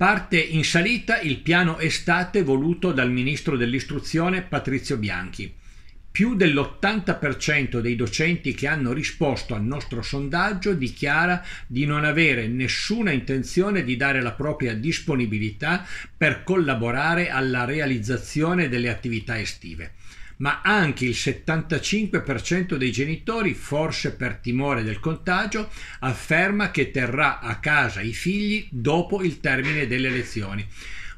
Parte in salita il piano estate voluto dal ministro dell'istruzione Patrizio Bianchi. Più dell'80% dei docenti che hanno risposto al nostro sondaggio dichiara di non avere nessuna intenzione di dare la propria disponibilità per collaborare alla realizzazione delle attività estive ma anche il 75% dei genitori, forse per timore del contagio, afferma che terrà a casa i figli dopo il termine delle lezioni.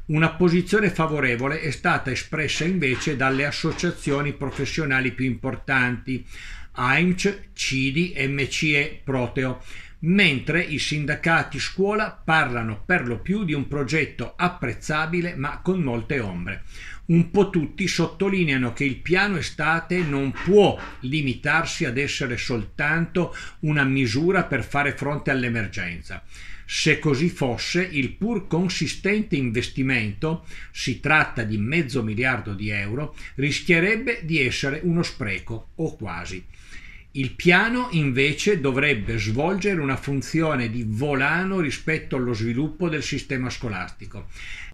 Una posizione favorevole è stata espressa invece dalle associazioni professionali più importanti, AIMC, CIDI, MCE, Proteo mentre i sindacati scuola parlano per lo più di un progetto apprezzabile ma con molte ombre. Un po' tutti sottolineano che il piano estate non può limitarsi ad essere soltanto una misura per fare fronte all'emergenza. Se così fosse, il pur consistente investimento, si tratta di mezzo miliardo di euro, rischierebbe di essere uno spreco, o quasi. Il piano invece dovrebbe svolgere una funzione di volano rispetto allo sviluppo del sistema scolastico.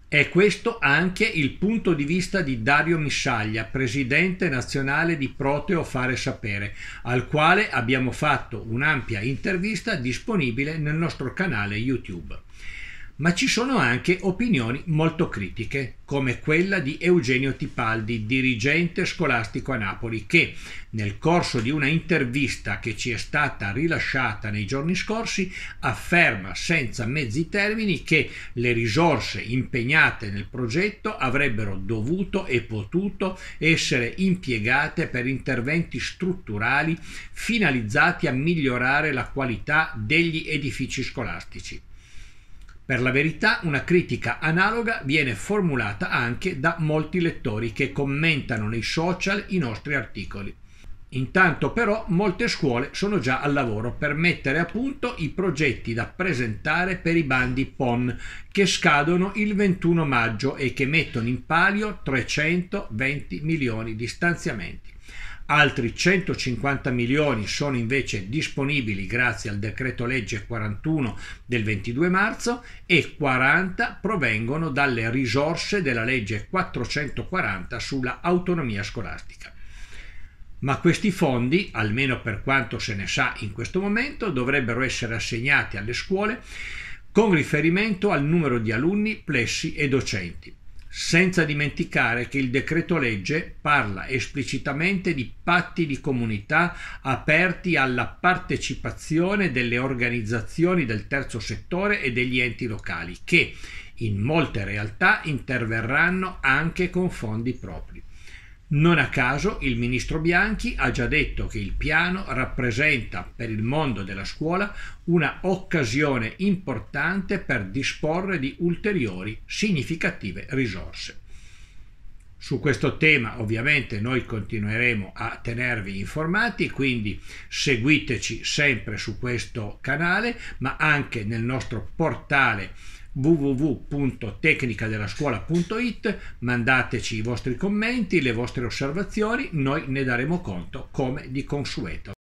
È questo anche il punto di vista di Dario Missaglia, presidente nazionale di Proteo Fare Sapere, al quale abbiamo fatto un'ampia intervista disponibile nel nostro canale YouTube ma ci sono anche opinioni molto critiche, come quella di Eugenio Tipaldi, dirigente scolastico a Napoli, che nel corso di una intervista che ci è stata rilasciata nei giorni scorsi afferma senza mezzi termini che le risorse impegnate nel progetto avrebbero dovuto e potuto essere impiegate per interventi strutturali finalizzati a migliorare la qualità degli edifici scolastici. Per la verità una critica analoga viene formulata anche da molti lettori che commentano nei social i nostri articoli. Intanto però molte scuole sono già al lavoro per mettere a punto i progetti da presentare per i bandi PON che scadono il 21 maggio e che mettono in palio 320 milioni di stanziamenti. Altri 150 milioni sono invece disponibili grazie al decreto legge 41 del 22 marzo e 40 provengono dalle risorse della legge 440 sulla autonomia scolastica. Ma questi fondi, almeno per quanto se ne sa in questo momento, dovrebbero essere assegnati alle scuole con riferimento al numero di alunni, plessi e docenti senza dimenticare che il decreto-legge parla esplicitamente di patti di comunità aperti alla partecipazione delle organizzazioni del terzo settore e degli enti locali che in molte realtà interverranno anche con fondi propri. Non a caso il ministro Bianchi ha già detto che il piano rappresenta per il mondo della scuola una occasione importante per disporre di ulteriori significative risorse. Su questo tema ovviamente noi continueremo a tenervi informati, quindi seguiteci sempre su questo canale, ma anche nel nostro portale www.tecnicadellascuola.it, mandateci i vostri commenti, le vostre osservazioni, noi ne daremo conto come di consueto.